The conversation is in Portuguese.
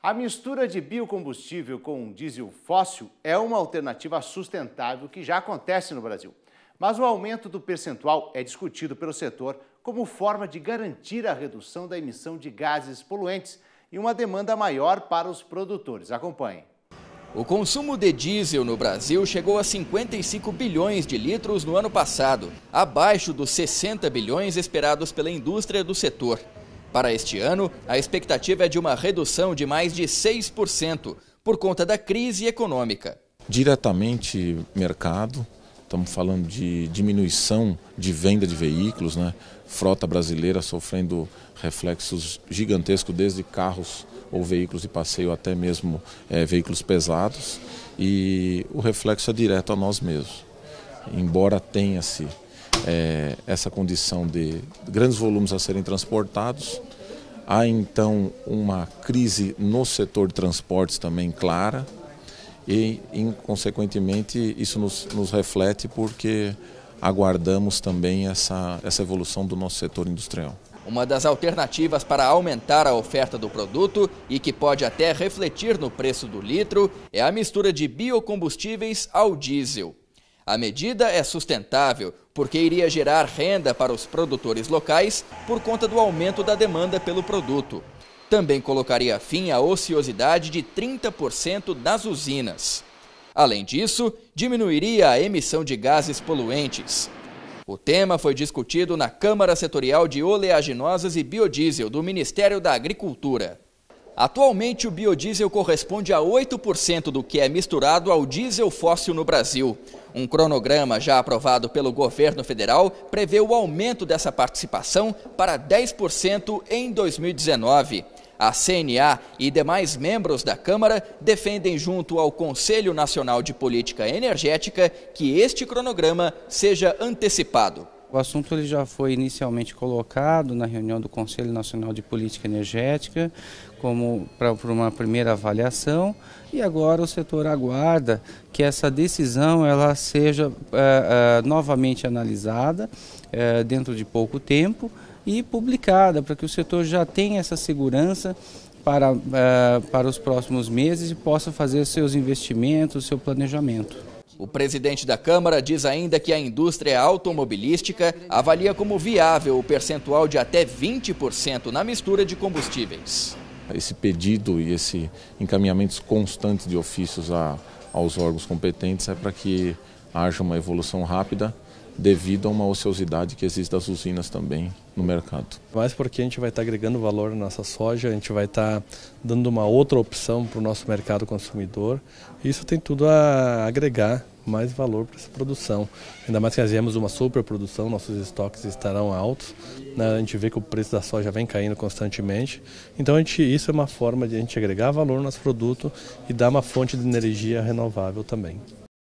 A mistura de biocombustível com diesel fóssil é uma alternativa sustentável que já acontece no Brasil. Mas o aumento do percentual é discutido pelo setor como forma de garantir a redução da emissão de gases poluentes e uma demanda maior para os produtores. Acompanhe. O consumo de diesel no Brasil chegou a 55 bilhões de litros no ano passado, abaixo dos 60 bilhões esperados pela indústria do setor. Para este ano, a expectativa é de uma redução de mais de 6% por conta da crise econômica. Diretamente mercado, estamos falando de diminuição de venda de veículos, né? frota brasileira sofrendo reflexos gigantescos, desde carros ou veículos de passeio até mesmo é, veículos pesados, e o reflexo é direto a nós mesmos. Embora tenha-se é, essa condição de grandes volumes a serem transportados, Há então uma crise no setor de transportes também clara e, consequentemente, isso nos, nos reflete porque aguardamos também essa, essa evolução do nosso setor industrial. Uma das alternativas para aumentar a oferta do produto e que pode até refletir no preço do litro é a mistura de biocombustíveis ao diesel. A medida é sustentável, porque iria gerar renda para os produtores locais por conta do aumento da demanda pelo produto. Também colocaria fim à ociosidade de 30% das usinas. Além disso, diminuiria a emissão de gases poluentes. O tema foi discutido na Câmara Setorial de Oleaginosas e Biodiesel do Ministério da Agricultura. Atualmente, o biodiesel corresponde a 8% do que é misturado ao diesel fóssil no Brasil. Um cronograma já aprovado pelo governo federal prevê o aumento dessa participação para 10% em 2019. A CNA e demais membros da Câmara defendem, junto ao Conselho Nacional de Política Energética, que este cronograma seja antecipado. O assunto ele já foi inicialmente colocado na reunião do Conselho Nacional de Política Energética como para uma primeira avaliação e agora o setor aguarda que essa decisão ela seja é, é, novamente analisada é, dentro de pouco tempo e publicada para que o setor já tenha essa segurança para, para os próximos meses e possa fazer seus investimentos, seu planejamento. O presidente da Câmara diz ainda que a indústria automobilística avalia como viável o percentual de até 20% na mistura de combustíveis. Esse pedido e esse encaminhamentos constantes de ofícios a, aos órgãos competentes é para que haja uma evolução rápida devido a uma ociosidade que existe das usinas também no mercado. Mas porque a gente vai estar agregando valor na nossa soja, a gente vai estar dando uma outra opção para o nosso mercado consumidor. Isso tem tudo a agregar mais valor para essa produção. Ainda mais que nós uma superprodução, nossos estoques estarão altos. Né? A gente vê que o preço da soja vem caindo constantemente. Então a gente, isso é uma forma de a gente agregar valor no nosso produto e dar uma fonte de energia renovável também.